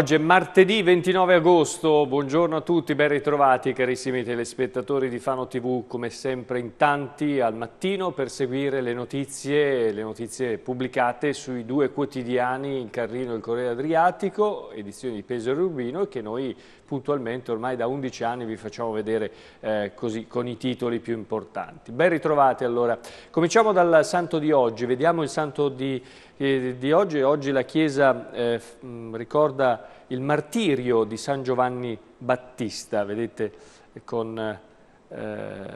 Oggi è martedì 29 agosto, buongiorno a tutti, ben ritrovati carissimi telespettatori di Fano TV, come sempre in tanti al mattino per seguire le notizie, le notizie pubblicate sui due quotidiani, il Carrino e il Corriere Adriatico, edizioni di Pesaro e Urbino, che noi puntualmente ormai da 11 anni vi facciamo vedere eh, così con i titoli più importanti. Ben ritrovati allora. Cominciamo dal santo di oggi, vediamo il santo di, eh, di oggi. Oggi la Chiesa eh, ricorda il martirio di San Giovanni Battista, vedete con eh,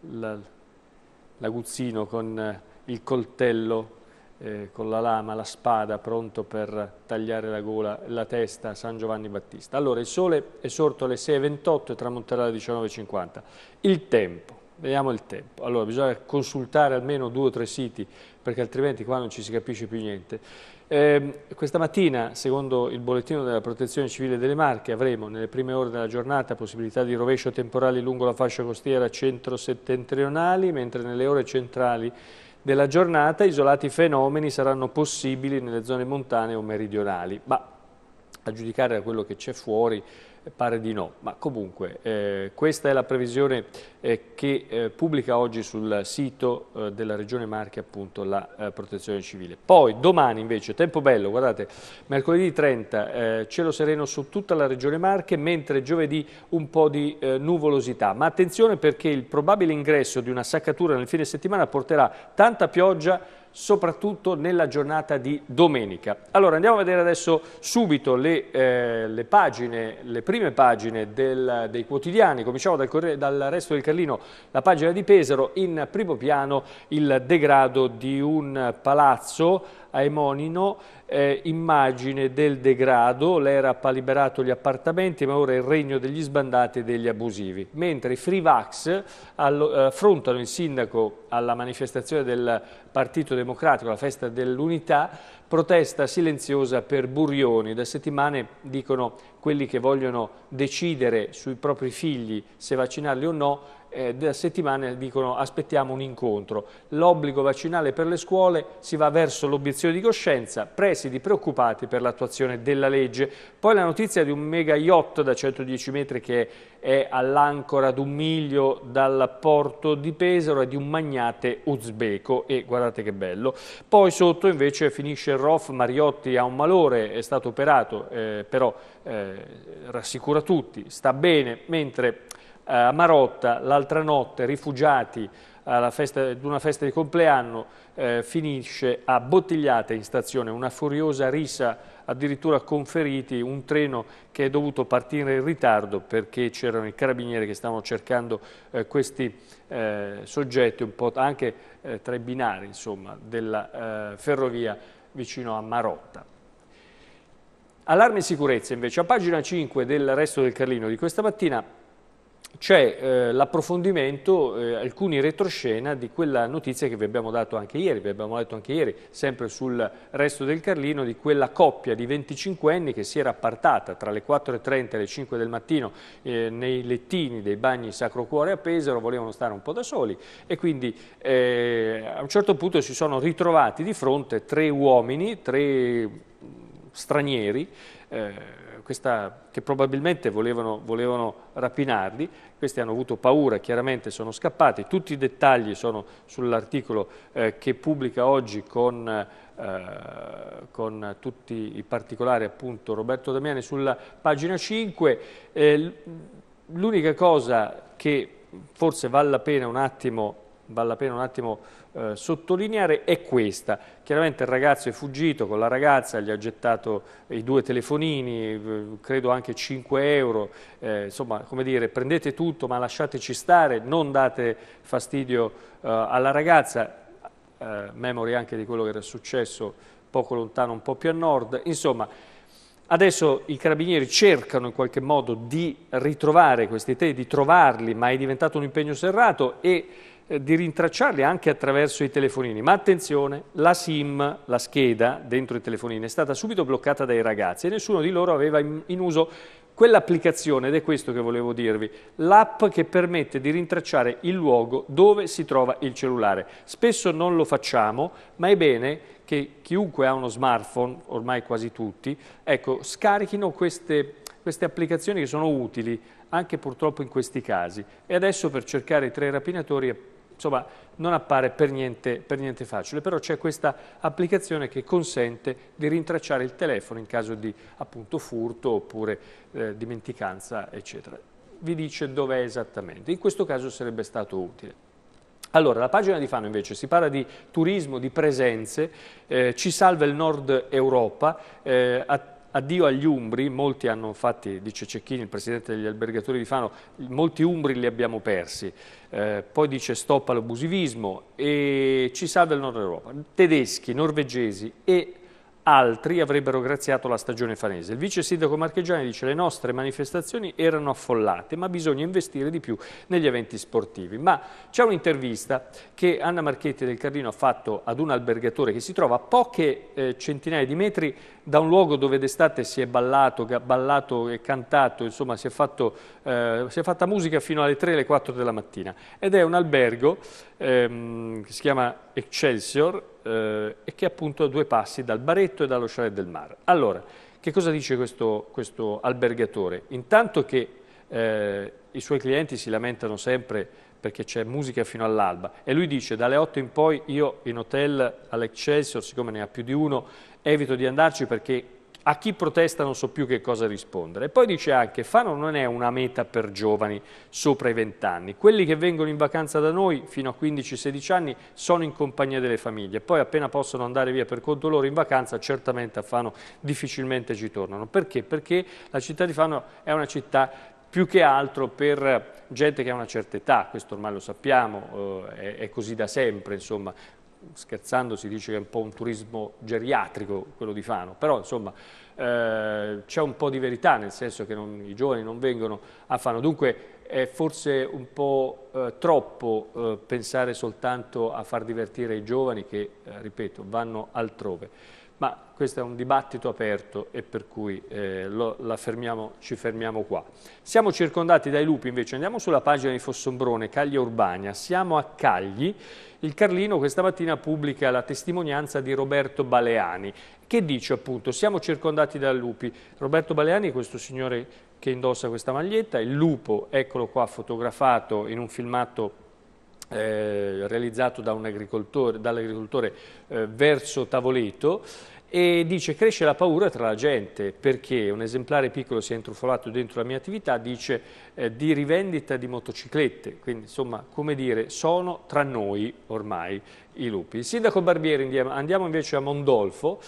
l'aguzzino, con eh, il coltello, eh, con la lama, la spada, pronto per tagliare la gola, la testa a San Giovanni Battista. Allora il sole è sorto alle 6.28 e tramonterà alle 19.50. Il tempo. Vediamo il tempo. Allora, bisogna consultare almeno due o tre siti, perché altrimenti qua non ci si capisce più niente. Eh, questa mattina, secondo il bollettino della Protezione Civile delle Marche, avremo nelle prime ore della giornata possibilità di rovescio temporali lungo la fascia costiera centro-settentrionali, mentre nelle ore centrali della giornata isolati fenomeni saranno possibili nelle zone montane o meridionali. Ma a giudicare da quello che c'è fuori, eh, pare di no, ma comunque eh, questa è la previsione eh, che eh, pubblica oggi sul sito eh, della Regione Marche appunto la eh, protezione civile. Poi domani invece, tempo bello, guardate, mercoledì 30 cielo sereno su tutta la Regione Marche, mentre giovedì un po' di nuvolosità, ma attenzione perché il probabile ingresso di una saccatura nel fine settimana porterà tanta pioggia soprattutto nella giornata di domenica. Allora andiamo a vedere adesso subito le, eh, le pagine, le prime pagine del, dei quotidiani, cominciamo dal, Corre dal resto del Carlino, la pagina di Pesaro, in primo piano il degrado di un palazzo a Emonino eh, immagine del degrado, l'era ha liberato gli appartamenti ma ora è il regno degli sbandati e degli abusivi, mentre i Free Vax eh, affrontano il sindaco alla manifestazione del Partito Democratico, la festa dell'unità, protesta silenziosa per Burioni, da settimane dicono quelli che vogliono decidere sui propri figli se vaccinarli o no, eh, da settimane dicono aspettiamo un incontro. L'obbligo vaccinale per le scuole si va verso l'obiezione di coscienza, presidi preoccupati per l'attuazione della legge. Poi la notizia di un mega yacht da 110 metri che è all'ancora ad un miglio dal porto di Pesaro e di un magnate uzbeko e guardate che bello. Poi sotto invece finisce il ROF Mariotti ha un malore, è stato operato, eh, però eh, rassicura tutti, sta bene, mentre eh, a Marotta, l'altra notte rifugiati festa, ad una festa di compleanno, eh, finisce a bottigliate in stazione, una furiosa risa addirittura con feriti, un treno che è dovuto partire in ritardo perché c'erano i carabinieri che stavano cercando eh, questi eh, soggetti un po' anche eh, tra i binari insomma, della eh, ferrovia vicino a Marotta. Allarme e sicurezza invece, a pagina 5 del resto del Carlino di questa mattina c'è eh, l'approfondimento, eh, alcuni retroscena di quella notizia che vi abbiamo dato anche ieri, vi abbiamo detto anche ieri, sempre sul resto del Carlino, di quella coppia di 25 anni che si era appartata tra le 4.30 e le 5 del mattino eh, nei lettini dei bagni Sacro Cuore a Pesaro, volevano stare un po' da soli e quindi eh, a un certo punto si sono ritrovati di fronte tre uomini, tre mm, stranieri, eh, questa, che probabilmente volevano, volevano, rapinarli, questi hanno avuto paura, chiaramente sono scappati, tutti i dettagli sono sull'articolo eh, che pubblica oggi con, eh, con, tutti i particolari appunto Roberto Damiani sulla pagina 5, eh, l'unica cosa che forse vale la pena un attimo vale la pena un attimo eh, sottolineare, è questa. Chiaramente il ragazzo è fuggito con la ragazza, gli ha gettato i due telefonini, credo anche 5 euro, eh, insomma, come dire, prendete tutto ma lasciateci stare, non date fastidio eh, alla ragazza, eh, memory anche di quello che era successo poco lontano, un po' più a nord, insomma... Adesso i carabinieri cercano in qualche modo di ritrovare questi tre, di trovarli, ma è diventato un impegno serrato e eh, di rintracciarli anche attraverso i telefonini. Ma attenzione, la SIM, la scheda dentro i telefonini, è stata subito bloccata dai ragazzi e nessuno di loro aveva in, uso quell'applicazione, ed è questo che volevo dirvi, l'app che permette di rintracciare il luogo dove si trova il cellulare. Spesso non lo facciamo, ma è bene che chiunque ha uno smartphone, ormai quasi tutti, ecco, scarichino queste, queste applicazioni che sono utili anche purtroppo in questi casi. E adesso per cercare i tre rapinatori è insomma non appare per niente, per niente facile, però c'è questa applicazione che consente di rintracciare il telefono in caso di appunto furto oppure eh, dimenticanza eccetera. Vi dice dov'è esattamente, in questo caso sarebbe stato utile. Allora, la pagina di Fano invece si parla di turismo, di presenze, eh, ci salva il nord Europa, eh, addio agli Umbri, molti hanno infatti, dice Cecchini, il presidente degli albergatori di Fano, molti Umbri li abbiamo persi, eh, poi dice stop all'abusivismo e ci salva il Nord Europa, tedeschi, norvegesi e altri avrebbero graziato la stagione fanese. Il vice sindaco Marchegiani dice che le nostre manifestazioni erano affollate, ma bisogna investire di più negli eventi sportivi. Ma c'è un'intervista che Anna Marchetti del Carlino ha fatto ad un albergatore che si trova a poche eh, centinaia di metri da un luogo dove d'estate si è ballato, ballato e cantato, insomma si è, fatto, eh, si è fatta musica fino alle 3 alle 4 della mattina. Ed è un albergo ehm, che si chiama Excelsior eh, e che è appunto a due passi dal Baretto e dallo Chalet del Mar. Allora, che cosa dice questo, questo albergatore? Intanto che eh, i suoi clienti si lamentano sempre perché c'è musica fino all'alba e lui dice dalle 8 in poi io in hotel all'Excelsior, siccome ne ha più di uno, evito di andarci perché a chi protesta non so più che cosa rispondere. E poi dice anche, Fano non è una meta per giovani sopra i 20 anni, quelli che vengono in vacanza da noi fino a 15-16 anni sono in compagnia delle famiglie, poi appena possono andare via per conto loro in vacanza, certamente a Fano difficilmente ci tornano. Perché? Perché la città di Fano è una città più che altro per gente che ha una certa età, questo ormai lo sappiamo, eh, è, così da sempre, insomma, scherzando si dice che è un po' un turismo geriatrico quello di Fano, però insomma eh, c'è un po' di verità nel senso che non, i giovani non vengono a Fano, dunque è forse un po' eh, troppo eh, pensare soltanto a far divertire i giovani che, eh, ripeto, vanno altrove ma questo è un dibattito aperto e per cui eh, lo, fermiamo, ci fermiamo qua. Siamo circondati dai lupi invece, andiamo sulla pagina di Fossombrone, Caglia Urbania, siamo a Cagli, il Carlino questa mattina pubblica la testimonianza di Roberto Baleani, che dice appunto siamo circondati dai lupi, Roberto Baleani è questo signore che indossa questa maglietta, il lupo, eccolo qua fotografato in un filmato eh, realizzato da dall'agricoltore eh, verso Tavoleto e dice cresce la paura tra la gente perché un esemplare piccolo si è intrufolato dentro la mia attività dice eh, di rivendita di motociclette quindi insomma come dire sono tra noi ormai i lupi. Il sindaco Barbieri, andiamo invece a Mondolfo,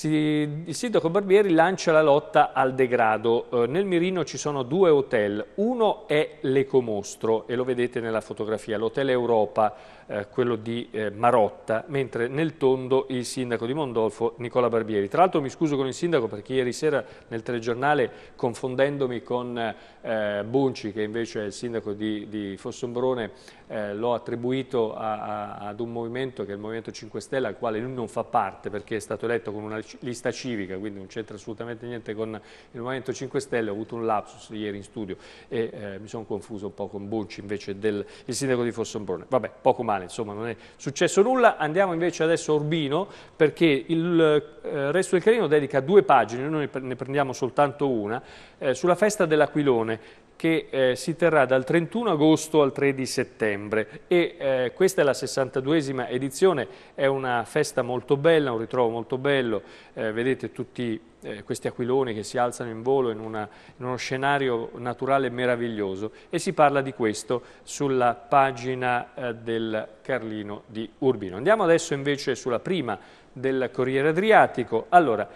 il sindaco Barbieri lancia la lotta al degrado. Eh, nel mirino ci sono due hotel, uno è l'Ecomostro e lo vedete nella fotografia, l'hotel Europa, eh, quello di eh, Marotta, mentre nel tondo il sindaco di Mondolfo Nicola Barbieri. Tra l'altro mi scuso con il sindaco perché ieri sera nel telegiornale confondendomi con eh, Bunci, che invece è il sindaco di, di Fossombrone, eh, l'ho attribuito a, a, ad un movimento movimento che è il Movimento 5 Stelle, al quale lui non fa parte perché è stato eletto con una lista civica, quindi non c'entra assolutamente niente con il Movimento 5 Stelle, ho avuto un lapsus ieri in studio e eh, mi sono confuso un po' con Bucci invece del sindaco di Fossombrone. Vabbè, poco male, insomma non è successo nulla, andiamo invece adesso a Urbino perché il eh, Resto del Carino dedica due pagine, noi ne prendiamo soltanto una, eh, sulla festa dell'Aquilone che eh, si terrà dal 31 agosto al 3 settembre e eh, questa è la 62esima edizione, è una festa molto bella, un ritrovo molto bello, eh, vedete tutti eh, questi aquiloni che si alzano in volo in, una, in, uno scenario naturale meraviglioso e si parla di questo sulla pagina eh, del Carlino di Urbino. Andiamo adesso invece sulla prima del Corriere Adriatico. Allora,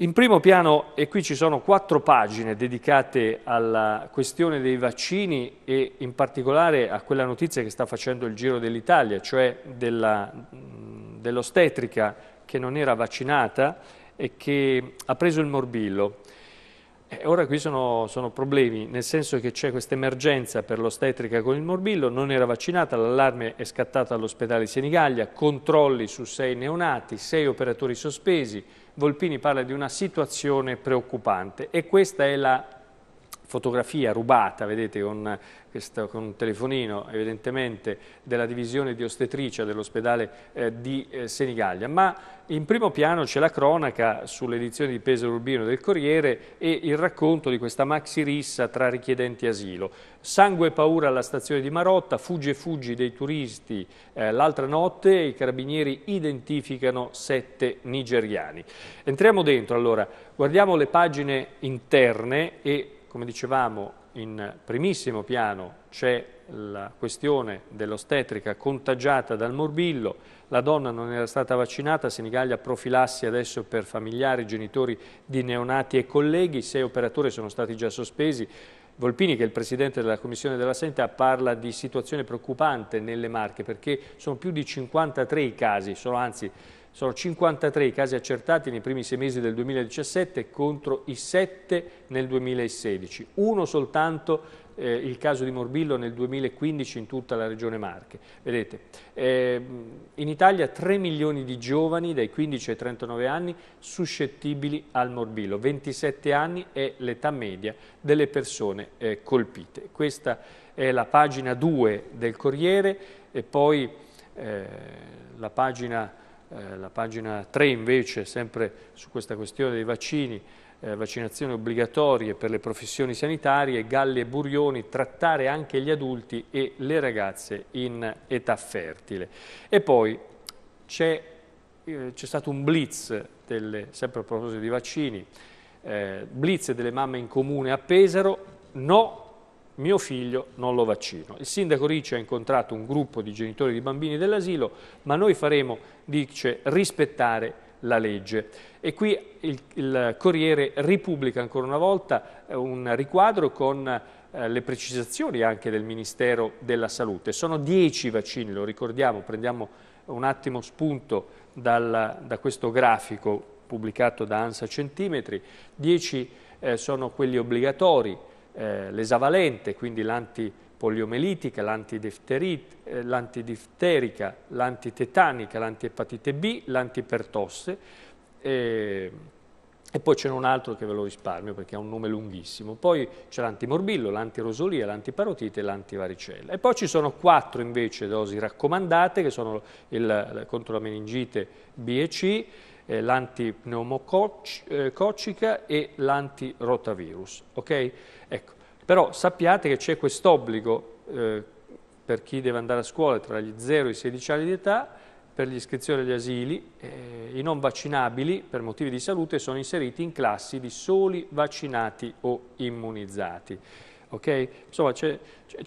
in primo piano, e qui ci sono quattro pagine dedicate alla questione dei vaccini e in particolare a quella notizia che sta facendo il giro dell'Italia, cioè dell'ostetrica che non era vaccinata e che ha preso il morbillo. Eh, ora qui sono, sono, problemi, nel senso che c'è questa emergenza per l'ostetrica con il morbillo, non era vaccinata, l'allarme è scattato all'ospedale Senigallia, controlli su sei neonati, sei operatori sospesi, Volpini parla di una situazione preoccupante e questa è la fotografia rubata, vedete, con, questo, con un telefonino evidentemente della divisione di ostetricia dell'ospedale eh, di eh, Senigallia, ma in primo piano c'è la cronaca sull'edizione di Pesaro Urbino del Corriere e il racconto di questa maxi rissa tra richiedenti asilo. Sangue e paura alla stazione di Marotta, fugge e fuggi dei turisti eh, l'altra notte, i carabinieri identificano sette nigeriani. Entriamo dentro allora, guardiamo le pagine interne e come dicevamo, in primissimo piano c'è la questione dell'ostetrica contagiata dal morbillo, la donna non era stata vaccinata, Senigallia profilassi adesso per familiari, genitori di neonati e colleghi, sei operatori sono stati già sospesi, Volpini, che è il Presidente della Commissione della Sanità, parla di situazione preoccupante nelle Marche perché sono più di 53 i casi, sono anzi sono 53 i casi accertati nei primi sei mesi del 2017 contro i 7 nel 2016. Uno soltanto eh, il caso di Morbillo nel 2015 in tutta la regione Marche. Vedete, eh, in Italia 3 milioni di giovani dai 15 ai 39 anni suscettibili al morbillo. 27 anni è l'età media delle persone eh, colpite. Questa è la pagina 2 del Corriere e poi eh, la pagina eh, la pagina 3 invece, sempre su questa questione dei vaccini, eh, vaccinazioni obbligatorie per le professioni sanitarie, Galli e Burioni, trattare anche gli adulti e le ragazze in età fertile. E poi c'è eh, stato un blitz, delle, sempre a proposito di vaccini, eh, blitz delle mamme in comune a Pesaro, no mio figlio non lo vaccino. Il sindaco Ricci ha incontrato un gruppo di genitori di bambini dell'asilo, ma noi faremo, dice, rispettare la legge. E qui il, il Corriere ripubblica ancora una volta eh, un riquadro con eh, le precisazioni anche del Ministero della Salute. Sono 10 vaccini, lo ricordiamo, prendiamo un attimo spunto dal, da questo grafico pubblicato da ANSA Centimetri, dieci eh, sono quelli obbligatori, eh, l'esavalente, quindi l'antipoliomelitica, eh, l'antidifterica, l'antitetanica, l'antiepatite B, l'antipertosse eh, e poi ce n'è un altro che ve lo risparmio perché ha un nome lunghissimo. Poi c'è l'antimorbillo, l'antirosolia, l'antiparotite e l'antivaricella. E poi ci sono quattro invece dosi raccomandate che sono il, contro la meningite B e C, eh, l'antipneumococcica eh, e l'antirotavirus. Okay? Ecco, però sappiate che c'è quest'obbligo eh, per chi deve andare a scuola tra gli 0 e i 16 anni di età, per l'iscrizione agli asili, eh, i non vaccinabili per motivi di salute sono inseriti in classi di soli vaccinati o immunizzati. Okay? Insomma, c'è,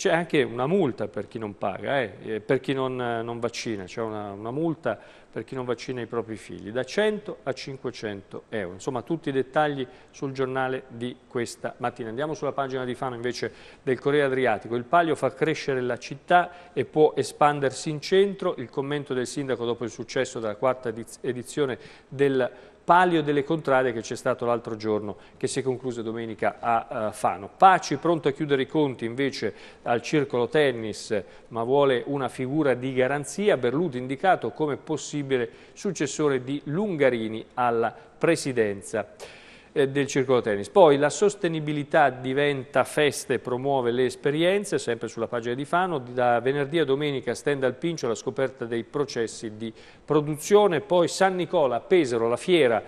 anche una multa per chi non paga, eh, per chi non, non vaccina, c'è una, una multa per chi non vaccina i propri figli, da 100 a 500 euro. Insomma tutti i dettagli sul giornale di questa mattina. Andiamo sulla pagina di Fano invece del Corriere Adriatico. Il palio fa crescere la città e può espandersi in centro. Il commento del sindaco dopo il successo della quarta edizione del palio delle contrade che c'è stato l'altro giorno, che si è concluso domenica a uh, Fano. Paci pronto a chiudere i conti invece al circolo tennis, ma vuole una figura di garanzia, Berluti indicato come possibile successore di Lungarini alla presidenza. Eh, del circolo tennis. Poi la sostenibilità diventa festa e promuove le esperienze, sempre sulla pagina di Fano, da venerdì a domenica stende al Pincio la scoperta dei processi di produzione, poi San Nicola, Pesaro, la fiera,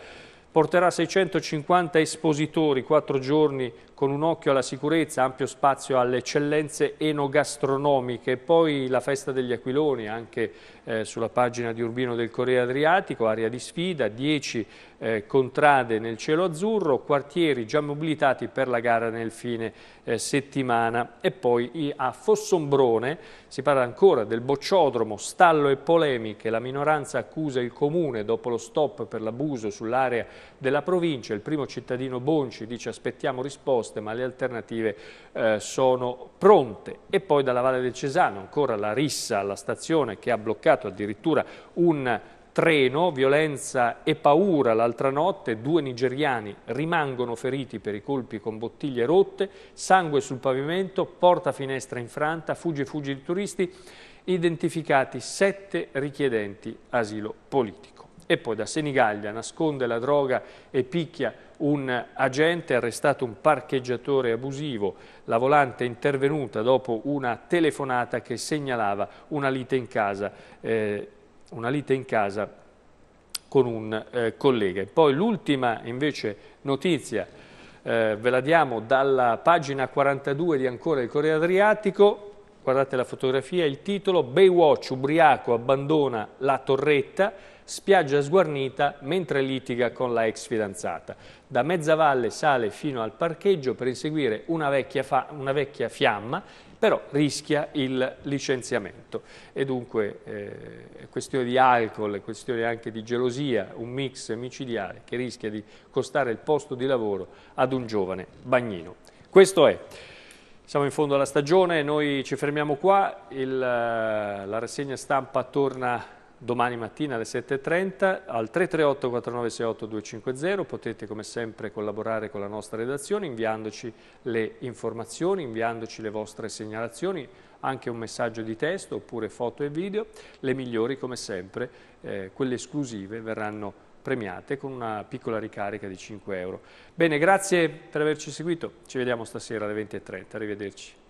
porterà 650 espositori, quattro giorni con un occhio alla sicurezza, ampio spazio alle eccellenze enogastronomiche. Poi la festa degli aquiloni, anche eh, sulla pagina di Urbino del Corriere Adriatico, area di sfida, 10 eh, contrade nel cielo azzurro, quartieri già mobilitati per la gara nel fine eh, settimana. E poi a Fossombrone si parla ancora del bocciodromo, stallo e polemiche. La minoranza accusa il comune dopo lo stop per l'abuso sull'area della provincia. Il primo cittadino Bonci dice aspettiamo risposta proposte, ma le alternative eh, sono pronte. E poi dalla Valle del Cesano ancora la rissa alla stazione che ha bloccato addirittura un treno, violenza e paura l'altra notte, due nigeriani rimangono feriti per i colpi con bottiglie rotte, sangue sul pavimento, porta finestra infranta, fugge fuggi di turisti, identificati sette richiedenti asilo politico. E poi da Senigallia nasconde la droga e picchia un agente, arrestato un parcheggiatore abusivo. La volante è intervenuta dopo una telefonata che segnalava una lite in casa, eh, una lite in casa con un eh, collega. Poi l'ultima invece notizia eh, ve la diamo dalla pagina 42 di Ancora il Corriere Adriatico, guardate la fotografia, il titolo Baywatch ubriaco abbandona la torretta spiaggia sguarnita mentre litiga con la ex fidanzata. Da Mezzavalle sale fino al parcheggio per inseguire una vecchia, una vecchia fiamma però rischia il licenziamento. E dunque eh, questione di alcol, questione anche di gelosia, un mix micidiale che rischia di costare il posto di lavoro ad un giovane bagnino. Questo è. Siamo in fondo alla stagione, noi ci fermiamo qua, il, eh, la rassegna stampa torna domani mattina alle 7.30 al 338 4968 250 potete come sempre collaborare con la nostra redazione inviandoci le informazioni, inviandoci le vostre segnalazioni, anche un messaggio di testo oppure foto e video, le migliori come sempre, eh, quelle esclusive verranno premiate con una piccola ricarica di 5 euro. Bene, grazie per averci seguito, ci vediamo stasera alle 20.30, arrivederci.